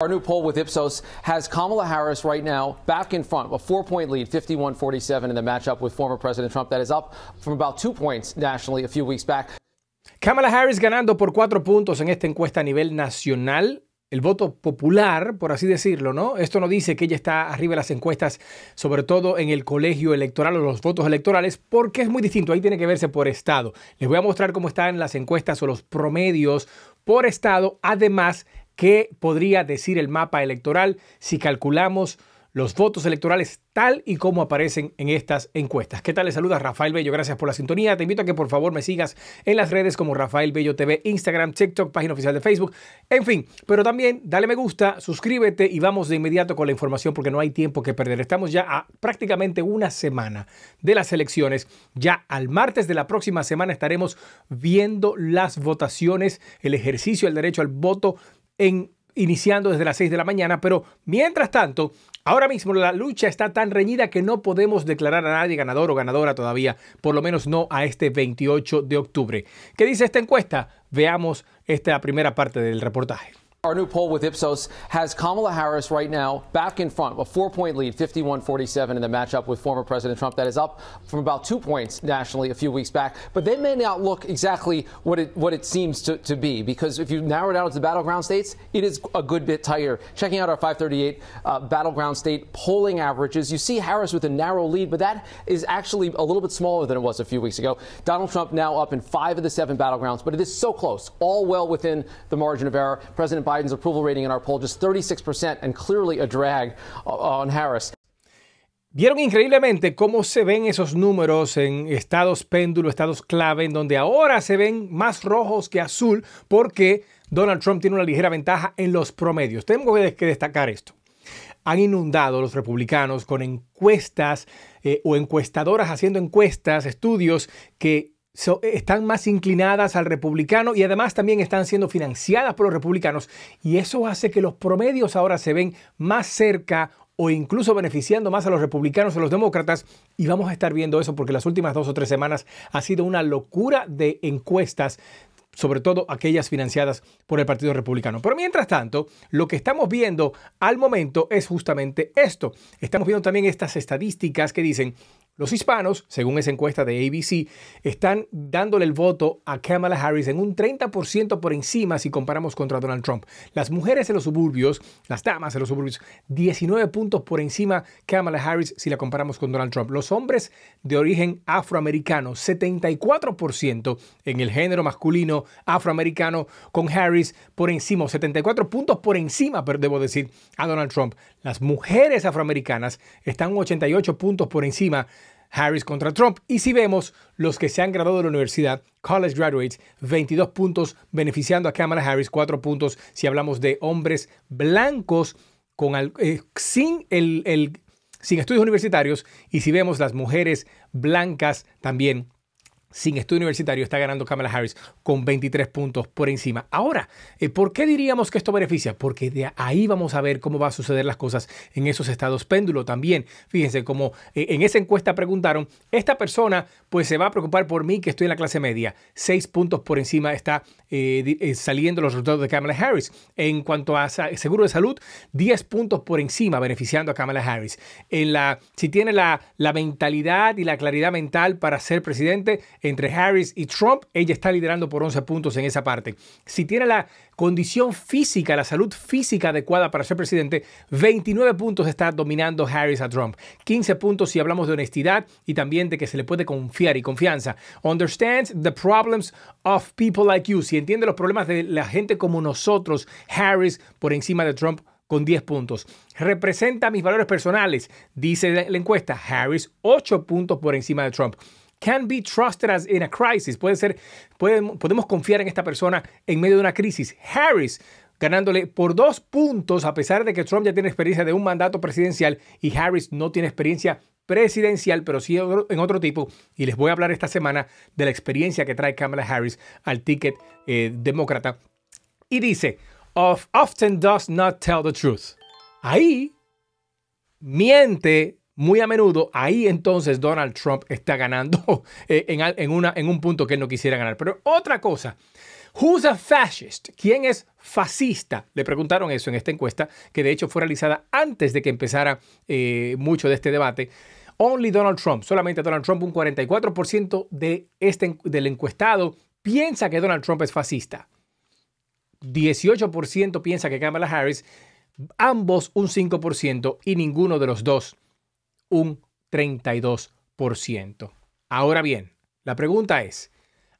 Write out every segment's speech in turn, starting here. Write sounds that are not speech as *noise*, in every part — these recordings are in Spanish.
Our new poll with Ipsos has Kamala Harris right now back in front, a four point lead, 51 47 in the matchup with former President Trump. That is up from about two points nationally a few weeks back. Kamala Harris ganando por cuatro puntos en esta encuesta a nivel nacional. El voto popular, por así decirlo, ¿no? Esto no dice que ella está arriba de las encuestas, sobre todo en el colegio electoral o los votos electorales, porque es muy distinto. Ahí tiene que verse por estado. Les voy a mostrar cómo están las encuestas o los promedios por estado, además ¿Qué podría decir el mapa electoral si calculamos los votos electorales tal y como aparecen en estas encuestas. ¿Qué tal? Les saluda Rafael Bello, gracias por la sintonía. Te invito a que por favor me sigas en las redes como Rafael Bello TV, Instagram, TikTok, página oficial de Facebook, en fin. Pero también dale me gusta, suscríbete y vamos de inmediato con la información porque no hay tiempo que perder. Estamos ya a prácticamente una semana de las elecciones. Ya al martes de la próxima semana estaremos viendo las votaciones, el ejercicio del derecho al voto iniciando desde las 6 de la mañana, pero mientras tanto, ahora mismo la lucha está tan reñida que no podemos declarar a nadie ganador o ganadora todavía, por lo menos no a este 28 de octubre. ¿Qué dice esta encuesta? Veamos esta primera parte del reportaje. Our new poll with Ipsos has Kamala Harris right now back in front, a four point lead, 51 47 in the matchup with former President Trump. That is up from about two points nationally a few weeks back. But they may not look exactly what it, what it seems to, to be, because if you narrow it down to the battleground states, it is a good bit tighter. Checking out our 538 uh, battleground state polling averages, you see Harris with a narrow lead, but that is actually a little bit smaller than it was a few weeks ago. Donald Trump now up in five of the seven battlegrounds, but it is so close, all well within the margin of error. President Biden's approval rating in our poll, just 36%, and clearly a drag uh, on Harris. Vieron increíblemente cómo se ven esos números en estados péndulo, estados clave, en donde ahora se ven más rojos que azul porque Donald Trump tiene una ligera ventaja en los promedios. Tengo que destacar esto. Han inundado los republicanos con encuestas eh, o encuestadoras haciendo encuestas, estudios que eh, están más inclinadas al republicano y además también están siendo financiadas por los republicanos y eso hace que los promedios ahora se ven más cerca o incluso beneficiando más a los republicanos o a los demócratas y vamos a estar viendo eso porque las últimas dos o tres semanas ha sido una locura de encuestas sobre todo aquellas financiadas por el Partido Republicano. Pero mientras tanto, lo que estamos viendo al momento es justamente esto. Estamos viendo también estas estadísticas que dicen los hispanos, según esa encuesta de ABC, están dándole el voto a Kamala Harris en un 30% por encima si comparamos contra Donald Trump. Las mujeres en los suburbios, las damas en los suburbios, 19 puntos por encima Kamala Harris si la comparamos con Donald Trump. Los hombres de origen afroamericano, 74% en el género masculino afroamericano con Harris por encima, 74 puntos por encima, pero debo decir, a Donald Trump. Las mujeres afroamericanas están 88 puntos por encima Harris contra Trump. Y si vemos los que se han graduado de la universidad, college graduates, 22 puntos beneficiando a Kamala Harris, 4 puntos si hablamos de hombres blancos con eh, sin, el, el, sin estudios universitarios. Y si vemos las mujeres blancas también, sin estudio universitario está ganando Kamala Harris con 23 puntos por encima. Ahora, eh, ¿por qué diríamos que esto beneficia? Porque de ahí vamos a ver cómo van a suceder las cosas en esos estados péndulo también. Fíjense, como eh, en esa encuesta preguntaron, esta persona pues se va a preocupar por mí que estoy en la clase media. Seis puntos por encima está eh, saliendo los resultados de Kamala Harris. En cuanto a seguro de salud, 10 puntos por encima beneficiando a Kamala Harris. si tiene la mentalidad y la claridad mental para ser presidente, entre Harris y Trump, ella está liderando por 11 puntos en esa parte. Si tiene la condición física, la salud física adecuada para ser presidente, 29 puntos está dominando Harris a Trump. 15 puntos si hablamos de honestidad y también de que se le puede confiar y confianza. Understands the problems of people like you. Si entiende los problemas de la gente como nosotros, Harris por encima de Trump con 10 puntos. Representa mis valores personales, dice la encuesta. Harris, 8 puntos por encima de Trump can be trusted as in a crisis. Puede ser, podemos confiar en esta persona en medio de una crisis. Harris ganándole por dos puntos, a pesar de que Trump ya tiene experiencia de un mandato presidencial y Harris no tiene experiencia presidencial, pero sí en otro tipo. Y les voy a hablar esta semana de la experiencia que trae Kamala Harris al ticket eh, demócrata. Y dice, of often does not tell the truth. Ahí miente muy a menudo ahí entonces Donald Trump está ganando *laughs* eh, en, un punto que él no quisiera ganar. Pero otra cosa, Who's fascist? ¿Quién es fascista? Le preguntaron eso en esta encuesta, que de hecho fue realizada antes de que empezara eh, mucho de este debate. Only Donald Trump, solamente Donald Trump, un 44% de este, del encuestado piensa que Donald Trump es fascista. 18% piensa que Kamala Harris, ambos un 5% y ninguno de los dos un 32%. Ahora bien, la pregunta es,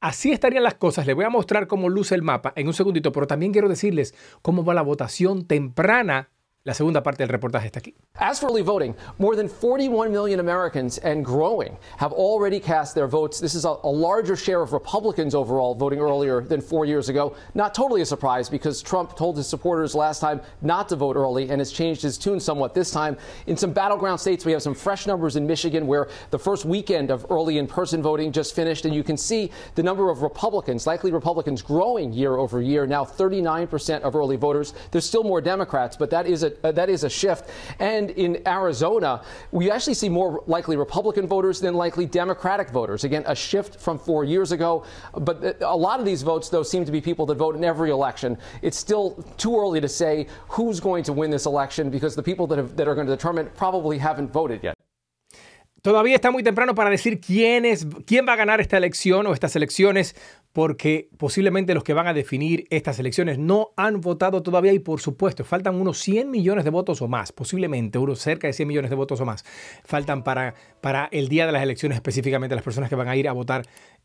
así estarían las cosas. Les voy a mostrar cómo luce el mapa en un segundito, pero también quiero decirles cómo va la votación temprana La segunda parte del reportaje está aquí. As for early voting, more than 41 million Americans and growing have already cast their votes. This is a, a, larger share of Republicans overall voting earlier than four years ago. Not totally a surprise because Trump told his supporters last time not to vote early and has changed his tune somewhat this time. In some battleground states, we have some fresh numbers in Michigan where the first weekend of early in person voting just finished, and you can see the number of Republicans, likely Republicans, growing year over year. Now 39% of early voters. There's still more Democrats, but that is a a, uh, that is a shift. And in Arizona, we actually see more likely Republican voters than likely Democratic voters. Again, a shift from four years ago. But uh, a lot of these votes, though, seem to be people that vote in every election. It's still too early to say who's going to win this election because the people that, have, that are going to determine probably haven't voted yet. Todavía está muy temprano para decir quién, es, quién va a ganar esta elección o estas elecciones, porque posiblemente los que van a definir estas elecciones no han votado todavía y por supuesto faltan unos 100 millones de votos o más, posiblemente unos cerca de 100 millones de votos o más, faltan para, para el día de las elecciones específicamente las personas que van a ir a votar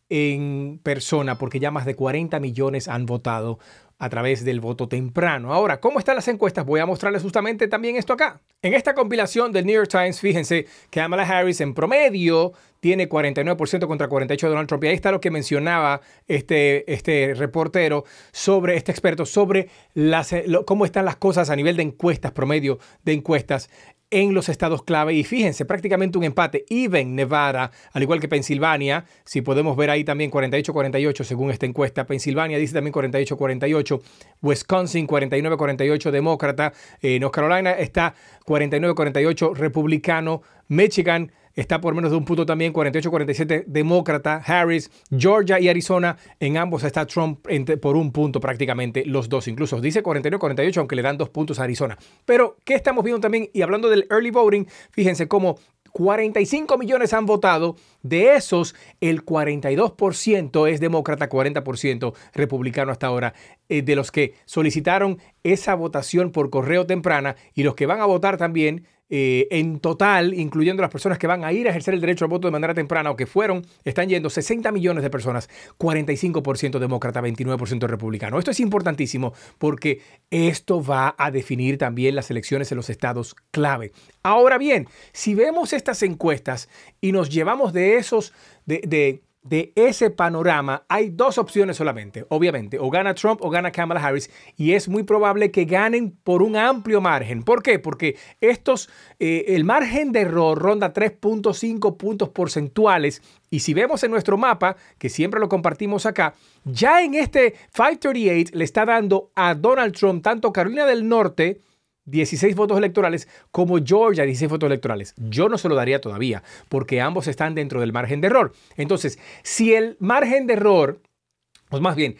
en persona, porque ya más de 40 millones han votado a través del voto temprano. Ahora, ¿cómo están las encuestas? Voy a mostrarles justamente también esto acá. En esta compilación del New York Times, fíjense que Kamala Harris en promedio tiene 49% contra 48% de Donald Trump. Y ahí está lo que mencionaba este, este reportero sobre, este experto, sobre las, eh, cómo están las cosas a nivel de encuestas, promedio de encuestas en los estados clave. Y fíjense, prácticamente un empate. Even Nevada, al igual que Pensilvania, si podemos ver ahí también 48-48 según esta encuesta. Pensilvania dice también 48-48. Wisconsin 49-48 demócrata. Eh, North Carolina está 49-48 republicano. Michigan está por menos de un punto también, 48-47 demócrata, Harris, Georgia y Arizona, en ambos está Trump por un punto prácticamente, los dos incluso. Dice 49-48, aunque le dan dos puntos a Arizona. Pero, ¿qué estamos viendo también? Y hablando del early voting, fíjense cómo 45 millones han votado, de esos el 42% es demócrata, 40% republicano hasta ahora, eh, de los que solicitaron esa votación por correo temprana y los que van a votar también eh, en total, incluyendo las personas que van a ir a ejercer el derecho al voto de manera temprana o que fueron, están yendo 60 millones de personas, 45% demócrata, 29% republicano. Esto es importantísimo porque esto va a definir también las elecciones en los estados clave. Ahora bien, si vemos estas encuestas y nos llevamos de esos, de de ese panorama, hay dos opciones solamente, obviamente, o gana Trump o gana Kamala Harris, y es muy probable que ganen por un amplio margen. ¿Por qué? Porque estos, eh, el margen de error ronda 3.5 puntos porcentuales, y si vemos en nuestro mapa, que siempre lo compartimos acá, ya en este 538 le está dando a Donald Trump tanto Carolina del Norte, 16 votos electorales como Georgia 16 votos electorales. Yo no se lo daría todavía porque ambos están dentro del margen de error. Entonces, si el margen de error, o más bien,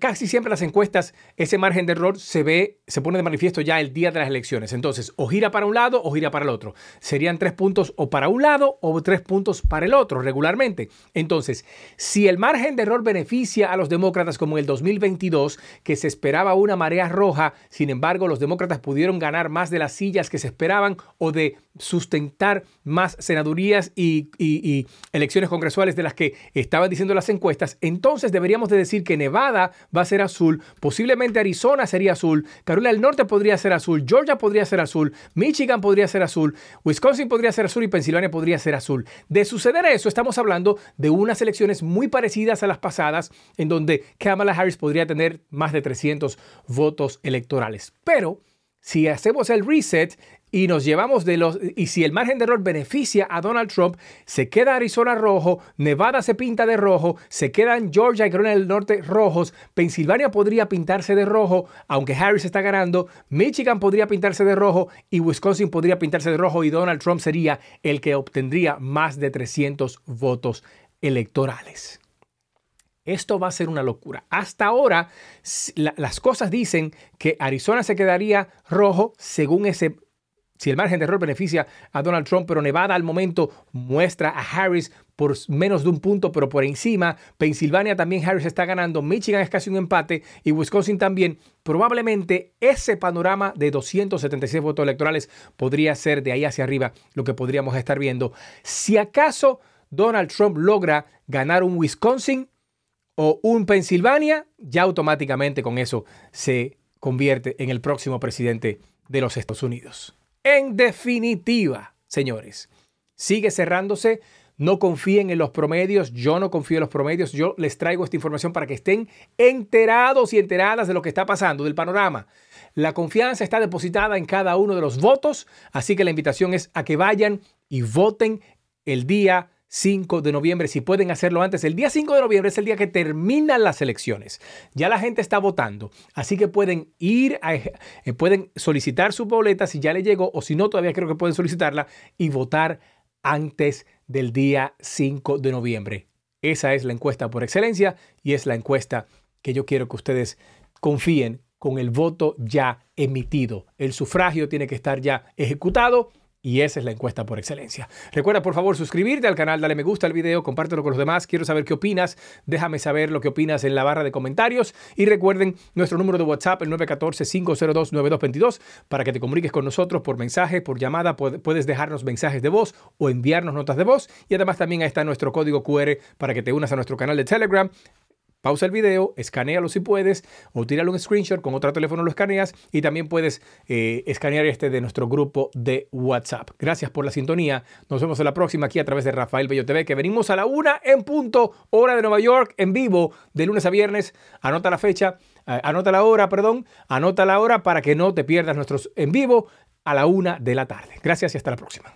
casi siempre las encuestas, ese margen de error se ve, se pone de manifiesto ya el día de las elecciones. Entonces, o gira para un lado o gira para el otro. Serían tres puntos o para un lado o tres puntos para el otro regularmente. Entonces, si el margen de error beneficia a los demócratas como en el 2022, que se esperaba una marea roja, sin embargo, los demócratas pudieron ganar más de las sillas que se esperaban o de sustentar más senadurías y, y elecciones congresuales de las que estaban diciendo las encuestas, entonces deberíamos de decir que Nevada va a ser azul, posiblemente Arizona sería azul, Carolina del Norte podría ser azul, Georgia podría ser azul, Michigan podría ser azul, Wisconsin podría ser azul y Pensilvania podría ser azul. De suceder eso, estamos hablando de unas elecciones muy parecidas a las pasadas, en donde Kamala Harris podría tener más de 300 votos electorales. Pero si hacemos el reset y nos llevamos de los y si el margen de error beneficia a Donald Trump, se queda Arizona rojo, Nevada se pinta de rojo, se quedan Georgia y Carolina del Norte rojos, Pensilvania podría pintarse de rojo, aunque Harris está ganando, Michigan podría pintarse de rojo y Wisconsin podría pintarse de rojo y Donald Trump sería el que obtendría más de 300 votos electorales. Esto va a ser una locura. Hasta ahora, las cosas dicen que Arizona se quedaría rojo según ese si el margen de error beneficia a Donald Trump, pero Nevada al momento muestra a Harris por menos de un punto, pero por encima. Pensilvania también Harris está ganando, Michigan es casi un empate y Wisconsin también. Probablemente ese panorama de 276 votos electorales podría ser de ahí hacia arriba lo que podríamos estar viendo. Si acaso Donald Trump logra ganar un Wisconsin, o un Pensilvania, ya automáticamente con eso se convierte en el próximo presidente de los Estados Unidos. En definitiva, señores, sigue cerrándose. No confíen en los promedios, yo no confío en los promedios, yo les traigo esta información para que estén enterados y enteradas de lo que está pasando, del panorama. La confianza está depositada en cada uno de los votos, así que la invitación es a que vayan y voten el día 5 de noviembre, si pueden hacerlo antes. El día 5 de noviembre es el día que terminan las elecciones. Ya la gente está votando, así que pueden ir, a, eh, pueden solicitar su boleta si ya le llegó o si no, todavía creo que pueden solicitarla y votar antes del día 5 de noviembre. Esa es la encuesta por excelencia y es la encuesta que yo quiero que ustedes confíen con el voto ya emitido. El sufragio tiene que estar ya ejecutado y esa es la encuesta por excelencia. Recuerda, por favor, suscribirte al canal, dale me gusta al video, compártelo con los demás. Quiero saber qué opinas. Déjame saber lo que opinas en la barra de comentarios. Y recuerden nuestro número de WhatsApp, el 914-502-9222, para que te comuniques con nosotros por mensaje, por llamada. Puedes dejarnos mensajes de voz o enviarnos notas de voz. Y además también está nuestro código QR para que te unas a nuestro canal de Telegram. Pausa el video, escanealo si puedes o tíralo un screenshot, con otro teléfono lo escaneas y también puedes eh, escanear este de nuestro grupo de WhatsApp. Gracias por la sintonía. Nos vemos en la próxima aquí a través de Rafael Bello TV, que venimos a la una en punto, hora de Nueva York, en vivo, de lunes a viernes. Anota la fecha, eh, anota la hora, perdón, anota la hora para que no te pierdas nuestros en vivo a la una de la tarde. Gracias y hasta la próxima.